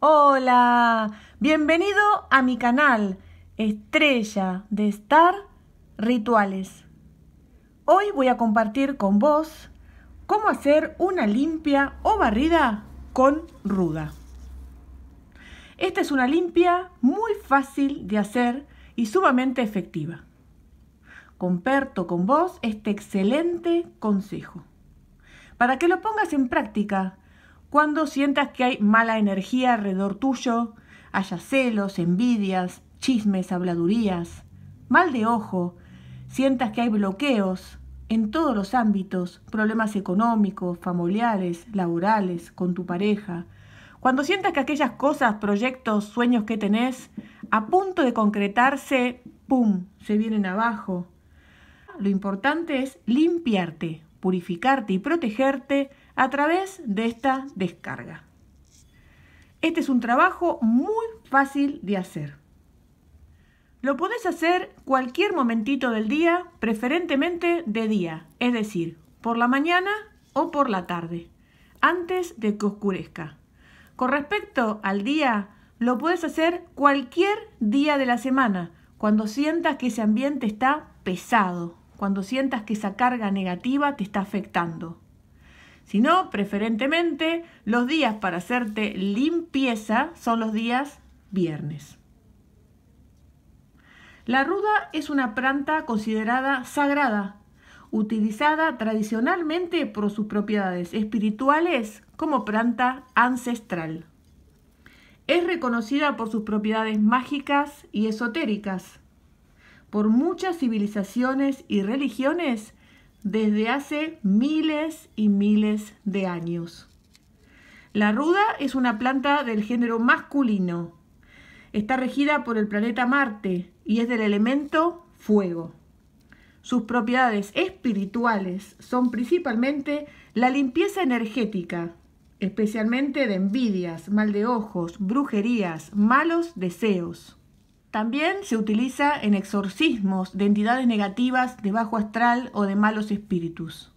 Hola, bienvenido a mi canal Estrella de estar Rituales. Hoy voy a compartir con vos cómo hacer una limpia o barrida con ruda. Esta es una limpia muy fácil de hacer y sumamente efectiva. Comparto con vos este excelente consejo para que lo pongas en práctica cuando sientas que hay mala energía alrededor tuyo, haya celos, envidias, chismes, habladurías, mal de ojo, sientas que hay bloqueos en todos los ámbitos, problemas económicos, familiares, laborales, con tu pareja, cuando sientas que aquellas cosas, proyectos, sueños que tenés, a punto de concretarse, ¡pum!, se vienen abajo. Lo importante es limpiarte, purificarte y protegerte a través de esta descarga. Este es un trabajo muy fácil de hacer. Lo puedes hacer cualquier momentito del día, preferentemente de día, es decir, por la mañana o por la tarde, antes de que oscurezca. Con respecto al día, lo puedes hacer cualquier día de la semana, cuando sientas que ese ambiente está pesado, cuando sientas que esa carga negativa te está afectando sino preferentemente los días para hacerte limpieza son los días viernes. La ruda es una planta considerada sagrada, utilizada tradicionalmente por sus propiedades espirituales como planta ancestral. Es reconocida por sus propiedades mágicas y esotéricas. Por muchas civilizaciones y religiones desde hace miles y miles de años. La ruda es una planta del género masculino. Está regida por el planeta Marte y es del elemento fuego. Sus propiedades espirituales son principalmente la limpieza energética, especialmente de envidias, mal de ojos, brujerías, malos deseos. También se utiliza en exorcismos de entidades negativas de bajo astral o de malos espíritus.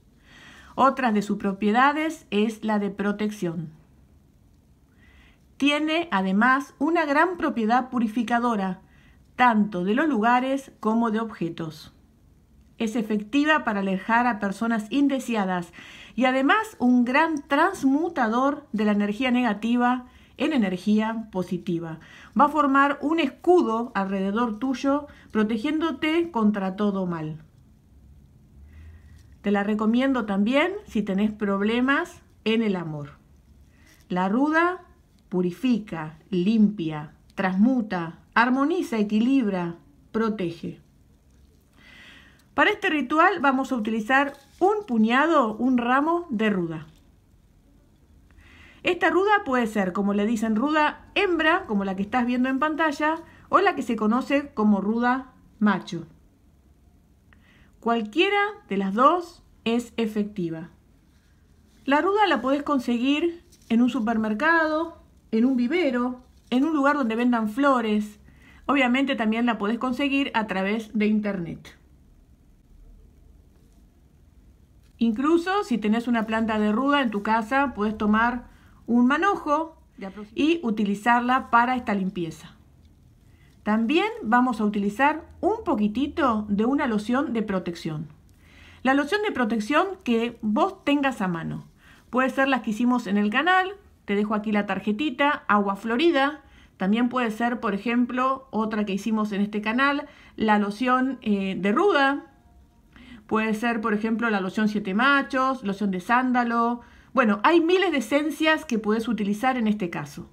Otra de sus propiedades es la de protección. Tiene además una gran propiedad purificadora, tanto de los lugares como de objetos. Es efectiva para alejar a personas indeseadas y además un gran transmutador de la energía negativa en energía positiva. Va a formar un escudo alrededor tuyo protegiéndote contra todo mal. Te la recomiendo también si tenés problemas en el amor. La ruda purifica, limpia, transmuta, armoniza, equilibra, protege. Para este ritual vamos a utilizar un puñado, un ramo de ruda. Esta ruda puede ser, como le dicen, ruda hembra, como la que estás viendo en pantalla, o la que se conoce como ruda macho. Cualquiera de las dos es efectiva. La ruda la podés conseguir en un supermercado, en un vivero, en un lugar donde vendan flores. Obviamente también la podés conseguir a través de internet. Incluso si tenés una planta de ruda en tu casa, puedes tomar un manojo y utilizarla para esta limpieza. También vamos a utilizar un poquitito de una loción de protección. La loción de protección que vos tengas a mano. Puede ser las que hicimos en el canal, te dejo aquí la tarjetita, agua florida. También puede ser, por ejemplo, otra que hicimos en este canal, la loción eh, de ruda. Puede ser, por ejemplo, la loción siete machos, loción de sándalo, bueno, hay miles de esencias que puedes utilizar en este caso.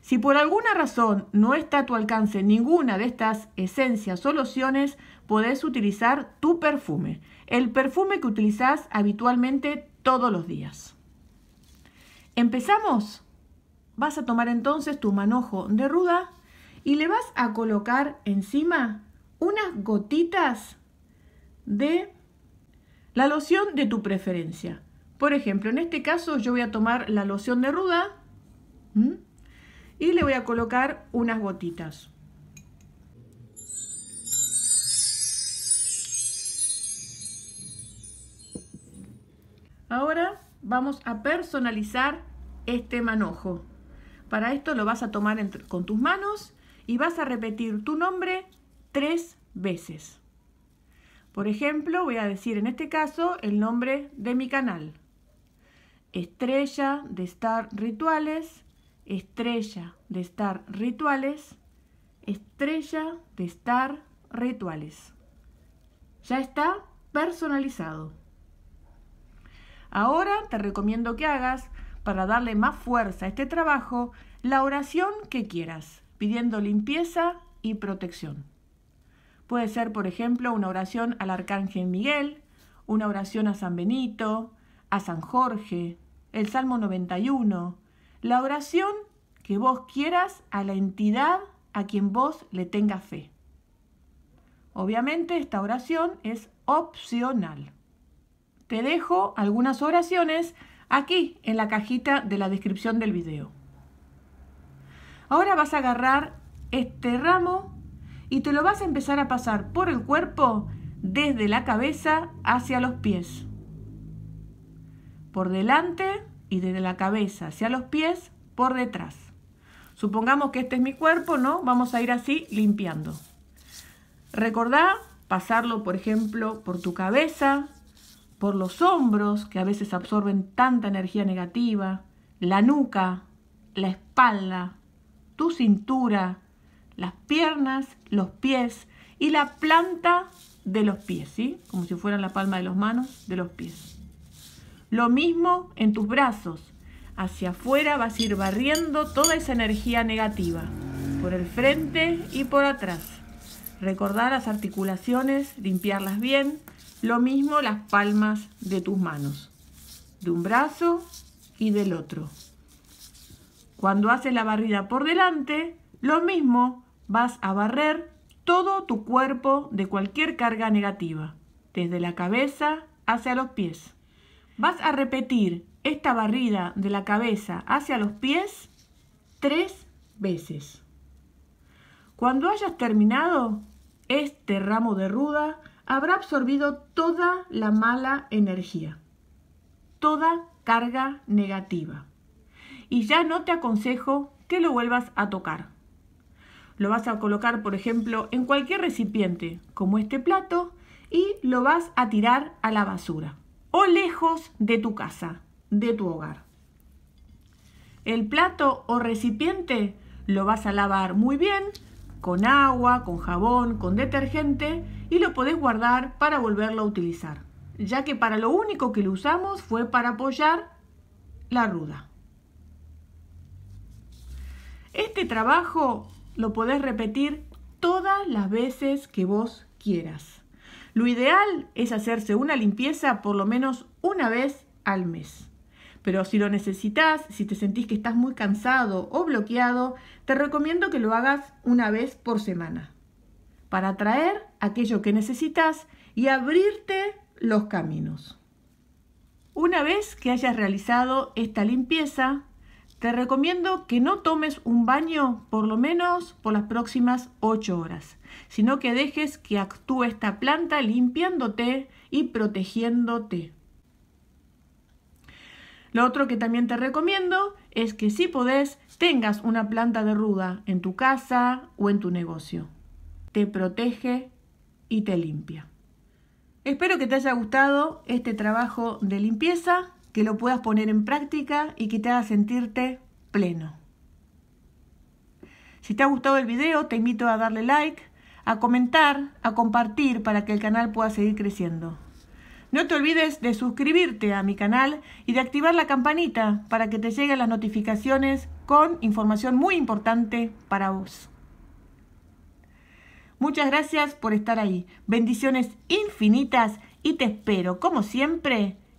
Si por alguna razón no está a tu alcance ninguna de estas esencias o lociones, podés utilizar tu perfume, el perfume que utilizas habitualmente todos los días. ¿Empezamos? Vas a tomar entonces tu manojo de ruda y le vas a colocar encima unas gotitas de la loción de tu preferencia. Por ejemplo, en este caso yo voy a tomar la loción de ruda y le voy a colocar unas gotitas. Ahora vamos a personalizar este manojo. Para esto lo vas a tomar con tus manos y vas a repetir tu nombre tres veces. Por ejemplo, voy a decir en este caso el nombre de mi canal estrella de estar rituales, estrella de estar rituales, estrella de estar rituales. Ya está personalizado. Ahora te recomiendo que hagas, para darle más fuerza a este trabajo, la oración que quieras, pidiendo limpieza y protección. Puede ser, por ejemplo, una oración al Arcángel Miguel, una oración a San Benito, a San Jorge, el Salmo 91, la oración que vos quieras a la entidad a quien vos le tengas fe. Obviamente esta oración es opcional. Te dejo algunas oraciones aquí en la cajita de la descripción del video. Ahora vas a agarrar este ramo y te lo vas a empezar a pasar por el cuerpo desde la cabeza hacia los pies por delante y desde la cabeza hacia los pies por detrás. Supongamos que este es mi cuerpo, ¿no? Vamos a ir así limpiando. Recordá pasarlo, por ejemplo, por tu cabeza, por los hombros, que a veces absorben tanta energía negativa, la nuca, la espalda, tu cintura, las piernas, los pies y la planta de los pies, ¿sí? Como si fueran la palma de las manos, de los pies. Lo mismo en tus brazos. Hacia afuera vas a ir barriendo toda esa energía negativa, por el frente y por atrás. Recordar las articulaciones, limpiarlas bien. Lo mismo las palmas de tus manos, de un brazo y del otro. Cuando haces la barrida por delante, lo mismo vas a barrer todo tu cuerpo de cualquier carga negativa, desde la cabeza hacia los pies. Vas a repetir esta barrida de la cabeza hacia los pies tres veces. Cuando hayas terminado, este ramo de ruda habrá absorbido toda la mala energía, toda carga negativa. Y ya no te aconsejo que lo vuelvas a tocar. Lo vas a colocar, por ejemplo, en cualquier recipiente, como este plato, y lo vas a tirar a la basura lejos de tu casa, de tu hogar. El plato o recipiente lo vas a lavar muy bien con agua, con jabón, con detergente y lo podés guardar para volverlo a utilizar, ya que para lo único que lo usamos fue para apoyar la ruda. Este trabajo lo podés repetir todas las veces que vos quieras. Lo ideal es hacerse una limpieza por lo menos una vez al mes. Pero si lo necesitas, si te sentís que estás muy cansado o bloqueado, te recomiendo que lo hagas una vez por semana para atraer aquello que necesitas y abrirte los caminos. Una vez que hayas realizado esta limpieza, te recomiendo que no tomes un baño por lo menos por las próximas 8 horas, sino que dejes que actúe esta planta limpiándote y protegiéndote. Lo otro que también te recomiendo es que si podés tengas una planta de ruda en tu casa o en tu negocio. Te protege y te limpia. Espero que te haya gustado este trabajo de limpieza que lo puedas poner en práctica y que te haga sentirte pleno. Si te ha gustado el video, te invito a darle like, a comentar, a compartir para que el canal pueda seguir creciendo. No te olvides de suscribirte a mi canal y de activar la campanita para que te lleguen las notificaciones con información muy importante para vos. Muchas gracias por estar ahí. Bendiciones infinitas y te espero, como siempre,